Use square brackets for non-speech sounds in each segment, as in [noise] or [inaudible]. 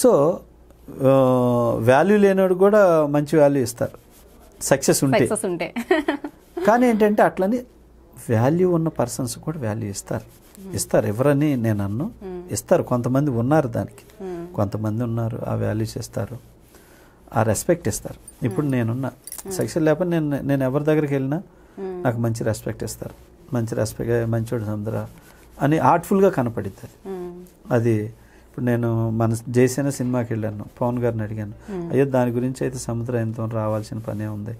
So value లేనోడు కూడా మంచి వాల్యూ ఇస్తారు సక్సెస్ ఉంటే [laughs] కానీ ఏంటంటే అట్లని వాల్యూ ఉన్న పర్సన్స్ కూడా వాల్యూ ఇస్తారు hmm. ఇస్తారు ఎవరని నేను అన్ను hmm. ఇస్తారు కొంతమంది ఉన్నారు దానికి hmm. కొంతమంది ఉన్నారు ఆ వాల్యూస్ ఇస్తారు ఆ రెస్పెక్ట్ ఇస్తారు ఇప్పుడు నేనున్నా సక్సెస్ లేకపోతే నేను నేను ఎవరి దగ్గరికి వెళ్ళినా నాకు మంచి రెస్పెక్ట్ ఇస్తారు మంచి రెస్పెక్ట్ మంచోడు సందరా అని ఆర్ట్ఫుల్గా కనపడుతుంది అది ఇప్పుడు నేను మన జయసేన సినిమాకి వెళ్ళాను పవన్ గారిని అడిగాను అయ్యో దాని గురించి అయితే సముద్ర ఎంతో రావాల్సిన పనే ఉంది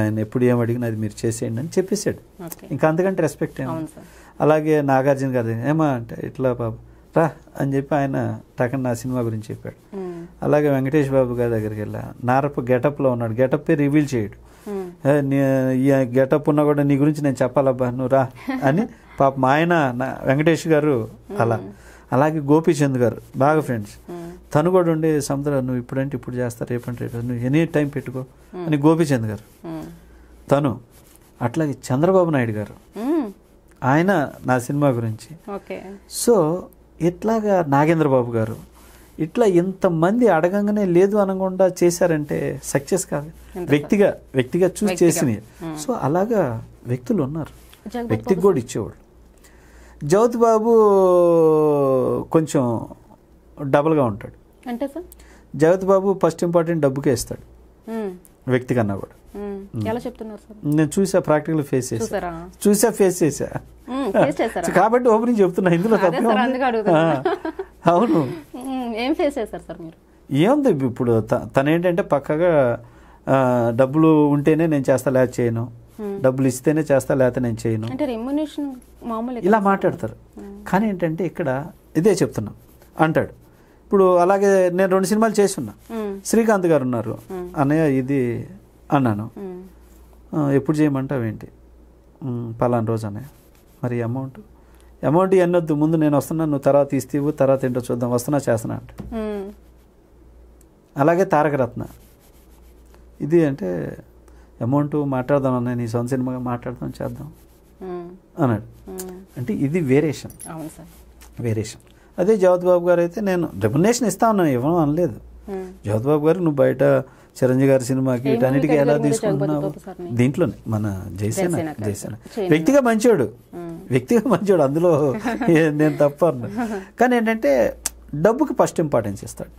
ఆయన ఎప్పుడు ఏం అడిగినా అది మీరు చేసేయండి అని చెప్పేశాడు ఇంకా అంతకంటే రెస్పెక్ట్ ఏమి అలాగే నాగార్జున గారి ఏమా అంటే ఇట్లా బాబు రా అని చెప్పి ఆయన టకన్ నా సినిమా గురించి చెప్పాడు అలాగే వెంకటేష్ బాబు గారి దగ్గరికి వెళ్ళా నారపు గెటప్లో ఉన్నాడు గెటప్ రివీల్ చేయడు గెటప్ ఉన్నా కూడా నీ గురించి నేను చెప్పాలబ్బా నువ్వు రా అని [laughs] పాపం ఆయన వెంకటేష్ గారు అలా అలాగే గోపీచంద్ గారు బాగా ఫ్రెండ్స్ తను కూడా ఉండే సముద్ర నువ్వు ఇప్పుడంటే ఇప్పుడు చేస్తా రేపంటే రేపు నువ్వు ఎనీ టైం పెట్టుకో అని గోపీచంద్ గారు తను అట్లాగే చంద్రబాబు నాయుడు గారు ఆయన నా సినిమా గురించి సో ఇట్లాగా నాగేంద్రబాబు గారు ఇట్లా ఇంతమంది అడగంగానే లేదు అనకుండా చేశారంటే సక్సెస్ కాదు వ్యక్తిగా వ్యక్తిగా చూసి చేసిన సో అలాగా వ్యక్తులు ఉన్నారు వ్యక్తికి కూడా ఇచ్చేవాళ్ళు జ్యోతి బాబు కొంచెం డబల్గా ఉంటాడు అంటే సార్ జగత్ బాబు ఫస్ట్ ఇంపార్టెంట్ డబ్బుకే ఇస్తాడు వ్యక్తి కన్నా కూడా ఎలా చెప్తున్నారు సార్ నేను చూసా ప్రాక్టికల్ ఫేస్ చేసా చూసా ఫేస్ చేసా కాబట్టి ఓపెనింగ్ చెప్తున్నా ఇందులో అవును ఏం ఫేస్ చేశారు సార్ మీరు ఏముంది ఇప్పుడు తను ఏంటంటే పక్కగా డబ్బులు ఉంటేనే నేను చేస్తా లేక చేయను డబ్బులు ఇస్తేనే చేస్తా లేకపోతే నేను చేయను ఇలా మాట్లాడతారు కానీ ఏంటంటే ఇక్కడ ఇదే చెప్తున్నా అంటాడు ఇప్పుడు అలాగే నేను రెండు సినిమాలు చేస్తున్నా శ్రీకాంత్ గారు ఉన్నారు అన్నయ్య ఇది అన్నాను ఎప్పుడు చేయమంటావు ఏంటి పలానా రోజు అన్నయ్య మరి అమౌంట్ అమౌంట్ ఎన్నొద్దు ముందు నేను వస్తున్నా నువ్వు తర్వాత ఇస్తేవు తర్వాత ఏంటో చూద్దాం వస్తున్నా చేస్తున్నా అంటే అలాగే తారకరత్న ఇది అంటే అమౌంట్ మాట్లాడదాం అన్న నీ సొంత సినిమాగా మాట్లాడదాం చేద్దాం అన్నాడు అంటే ఇది వేరియేషన్ వేరియేషన్ అదే జవద్ బాబు గారు అయితే నేను రెమ్యునేషన్ ఇస్తా ఉన్నాను ఇవ్వడం అనలేదు జవద్ బాబు గారు నువ్వు బయట చిరంజీవి గారి సినిమాకి వీటన్నిటికీ ఎలా తీసుకుంటున్నావు దీంట్లోనే మన జయసేన జయసేన వ్యక్తిగా మంచివాడు వ్యక్తిగా మంచివాడు అందులో నేను తప్ప [laughs] కానీ ఏంటంటే డబ్బుకి ఫస్ట్ ఇంపార్టెన్స్ ఇస్తాడు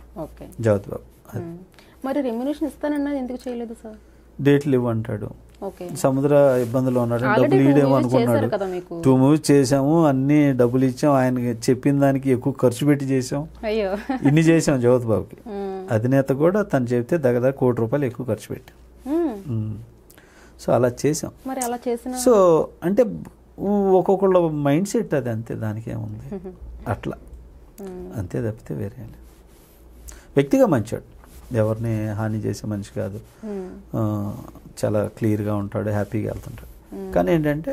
జవద్ బాబు మరి రెమ్యునేషన్ ఇస్తానన్నా ఎందుకు చేయలేదు సార్ డేట్లు ఇవ్వంటాడు సముద్ర ఇబ్బందులు ఉన్నాడు డబ్బులు ఇయడం అనుకున్నాడు టూ మూవీస్ చేసాము అన్ని డబ్బులు ఇచ్చాం ఆయన చెప్పిన దానికి ఎక్కువ ఖర్చు పెట్టి చేసాం ఇన్ని చేసాం జగత్ బాబుకి [laughs] అధినేత కూడా తను చెప్తే దగ్గర కోటి రూపాయలు ఎక్కువ ఖర్చు పెట్టాం సో అలా చేసాం సో అంటే ఒక్కొక్కళ్ళ మైండ్ సెట్ అది అంతే దానికి ఏముంది [laughs] అట్లా అంతే తప్పితే వేరే వ్యక్తిగా మంచాడు ఎవరిని హాని చేసే మనిషి కాదు చాలా క్లియర్గా ఉంటాడు హ్యాపీగా వెళ్తుంటాడు కానీ ఏంటంటే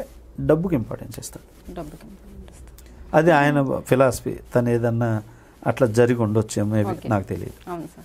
డబ్బుకి ఇంపార్టెన్స్ ఇస్తాడు అది ఆయన ఫిలాసఫీ తను ఏదన్నా అట్లా జరిగి ఉండొచ్చేమో నాకు తెలియదు